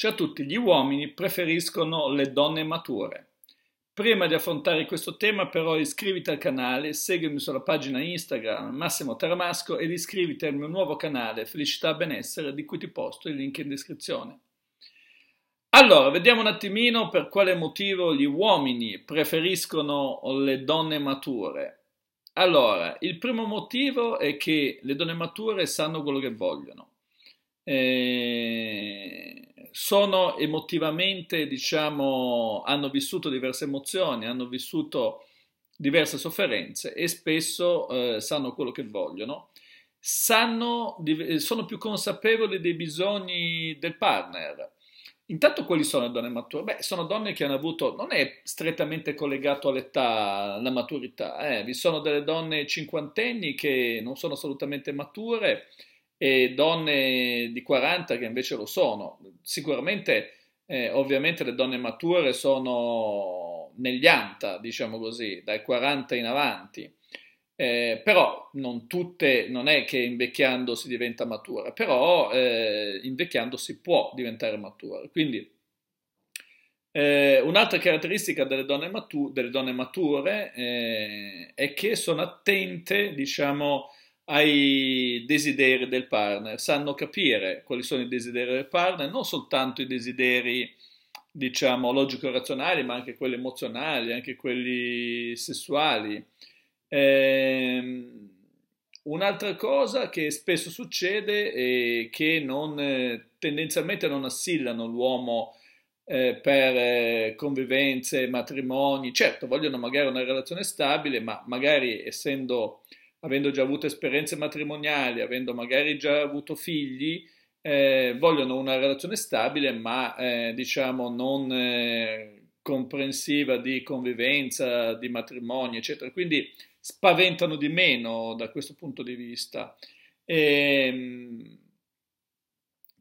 Cioè tutti gli uomini preferiscono le donne mature. Prima di affrontare questo tema però iscriviti al canale, seguimi sulla pagina Instagram Massimo Taramasco ed iscriviti al mio nuovo canale Felicità Benessere di cui ti posto il link in descrizione. Allora, vediamo un attimino per quale motivo gli uomini preferiscono le donne mature. Allora, il primo motivo è che le donne mature sanno quello che vogliono. Eh, sono emotivamente, diciamo, hanno vissuto diverse emozioni, hanno vissuto diverse sofferenze e spesso eh, sanno quello che vogliono, sanno, eh, sono più consapevoli dei bisogni del partner. Intanto quali sono le donne mature? Beh, sono donne che hanno avuto, non è strettamente collegato all'età, alla maturità, eh. vi sono delle donne cinquantenni che non sono assolutamente mature, e donne di 40 che invece lo sono. Sicuramente, eh, ovviamente, le donne mature sono negli anta, diciamo così, dai 40 in avanti. Eh, però non tutte, non è che invecchiando si diventa matura, però eh, invecchiando si può diventare matura. Quindi eh, un'altra caratteristica delle donne, matu- delle donne mature eh, è che sono attente, diciamo, ai desideri del partner, sanno capire quali sono i desideri del partner, non soltanto i desideri diciamo logico-razionali, ma anche quelli emozionali, anche quelli sessuali. Ehm, un'altra cosa che spesso succede è che non, eh, tendenzialmente non assillano l'uomo eh, per eh, convivenze, matrimoni, certo vogliono magari una relazione stabile, ma magari essendo avendo già avuto esperienze matrimoniali, avendo magari già avuto figli, eh, vogliono una relazione stabile, ma eh, diciamo non eh, comprensiva di convivenza, di matrimonio, eccetera. Quindi spaventano di meno da questo punto di vista. E, ehm,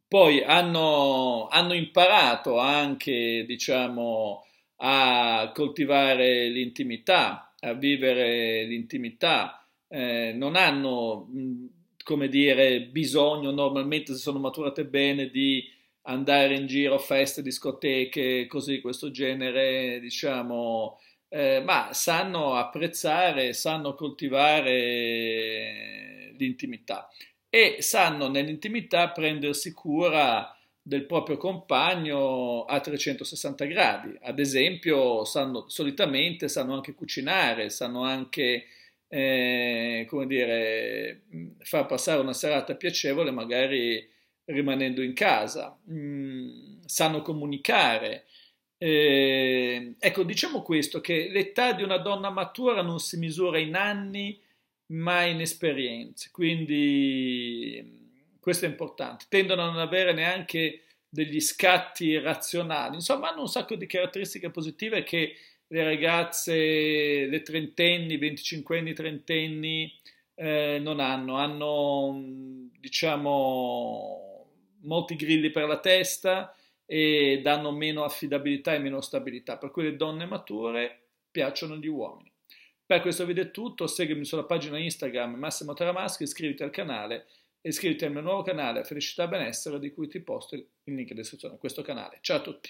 poi hanno, hanno imparato anche, diciamo, a coltivare l'intimità, a vivere l'intimità eh, non hanno, mm, come dire, bisogno normalmente, se sono maturate bene, di andare in giro feste, discoteche, cose di questo genere, diciamo, eh, ma sanno apprezzare, sanno coltivare l'intimità e sanno nell'intimità prendersi cura del proprio compagno a 360 gradi. Ad esempio, sanno, solitamente sanno anche cucinare, sanno anche eh, come dire, far passare una serata piacevole magari rimanendo in casa, mm, sanno comunicare. Eh, ecco, diciamo questo, che l'età di una donna matura non si misura in anni, ma in esperienze, quindi questo è importante. Tendono a non avere neanche degli scatti razionali, insomma hanno un sacco di caratteristiche positive che le ragazze, le trentenni, venticinquenni, trentenni eh, non hanno, hanno mm, diciamo molti grilli per la testa e danno meno affidabilità e meno stabilità, per cui le donne mature piacciono gli uomini. Per questo video è tutto, seguimi sulla pagina Instagram Massimo Teramaschi, iscriviti al canale e iscriviti al mio nuovo canale Felicità e Benessere di cui ti posto il link in descrizione a questo canale. Ciao a tutti!